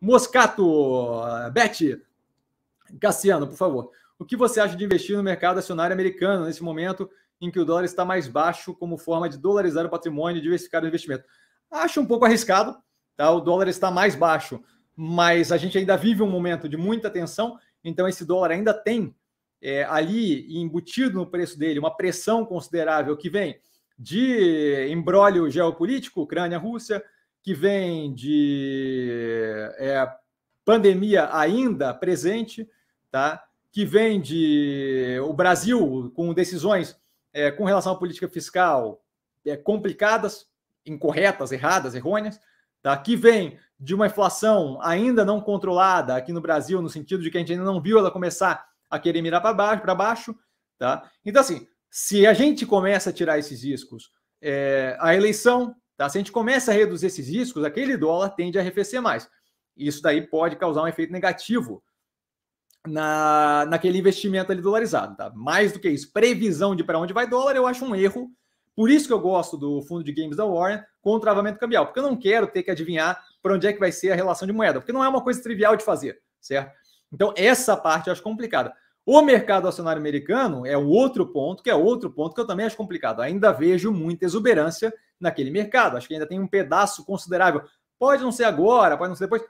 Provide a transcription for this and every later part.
Moscato, Beth, Cassiano, por favor. O que você acha de investir no mercado acionário americano nesse momento em que o dólar está mais baixo como forma de dolarizar o patrimônio e diversificar o investimento? Acho um pouco arriscado, tá? O dólar está mais baixo, mas a gente ainda vive um momento de muita tensão, então esse dólar ainda tem é, ali embutido no preço dele uma pressão considerável que vem de embrólio geopolítico, Ucrânia-Rússia, que vem de pandemia ainda presente, tá? que vem de o Brasil com decisões é, com relação à política fiscal é, complicadas, incorretas, erradas, errôneas, tá? que vem de uma inflação ainda não controlada aqui no Brasil, no sentido de que a gente ainda não viu ela começar a querer mirar para baixo, para baixo, tá? Então assim, se a gente começa a tirar esses riscos, é, a eleição, tá? Se a gente começa a reduzir esses riscos, aquele dólar tende a arrefecer mais isso daí pode causar um efeito negativo na, naquele investimento ali dolarizado. Tá? Mais do que isso, previsão de para onde vai dólar, eu acho um erro. Por isso que eu gosto do fundo de games da Warren com o travamento cambial, porque eu não quero ter que adivinhar para onde é que vai ser a relação de moeda, porque não é uma coisa trivial de fazer, certo? Então, essa parte eu acho complicada. O mercado acionário americano é o outro ponto, que é outro ponto que eu também acho complicado. Ainda vejo muita exuberância naquele mercado. Acho que ainda tem um pedaço considerável. Pode não ser agora, pode não ser depois,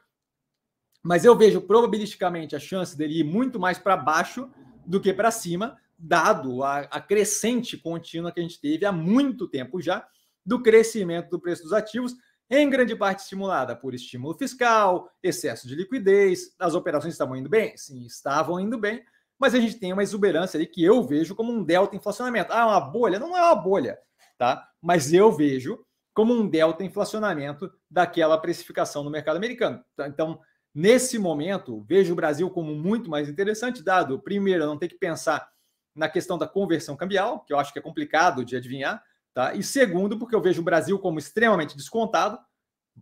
mas eu vejo probabilisticamente a chance dele ir muito mais para baixo do que para cima, dado a, a, crescente contínua que a gente teve há muito tempo já do crescimento do preço dos ativos, em grande parte estimulada por estímulo fiscal, excesso de liquidez. As operações estavam indo bem? Sim, estavam indo bem, mas a gente tem uma exuberância ali que eu vejo como um delta inflacionamento. Ah, é uma bolha? Não é uma bolha, tá? Mas eu vejo como um delta inflacionamento daquela precificação no mercado americano. Então, Nesse momento, vejo o Brasil como muito mais interessante, dado, primeiro, não ter que pensar na questão da conversão cambial, que eu acho que é complicado de adivinhar, tá? E segundo, porque eu vejo o Brasil como extremamente descontado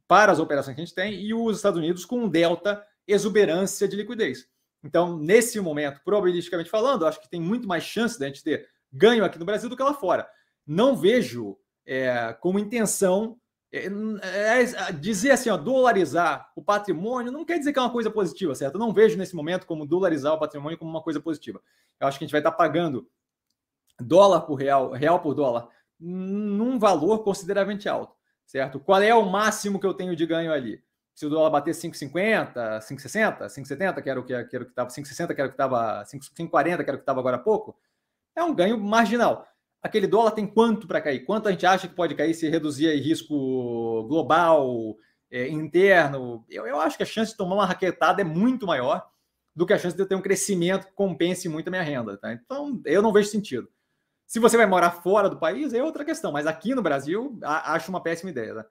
para as operações que a gente tem e os Estados Unidos com um delta exuberância de liquidez. Então, nesse momento, probabilisticamente falando, acho que tem muito mais chance da gente ter ganho aqui no Brasil do que lá fora. Não vejo é, como intenção é, é, é, dizer assim, ó, dolarizar o patrimônio não quer dizer que é uma coisa positiva, certo? Eu não vejo nesse momento como dolarizar o patrimônio como uma coisa positiva. Eu acho que a gente vai estar pagando dólar por real, real por dólar, num valor consideravelmente alto, certo? Qual é o máximo que eu tenho de ganho ali? Se o dólar bater 5,50, 5,60, 5,70, que era o que estava, 5,60, que era o que estava, 5,40, que era o que estava agora há pouco, é um ganho marginal aquele dólar tem quanto para cair? Quanto a gente acha que pode cair se reduzir aí risco global, é, interno? Eu, eu acho que a chance de tomar uma raquetada é muito maior do que a chance de eu ter um crescimento que compense muito a minha renda. Tá? Então, eu não vejo sentido. Se você vai morar fora do país, é outra questão, mas aqui no Brasil, a, acho uma péssima ideia. Né?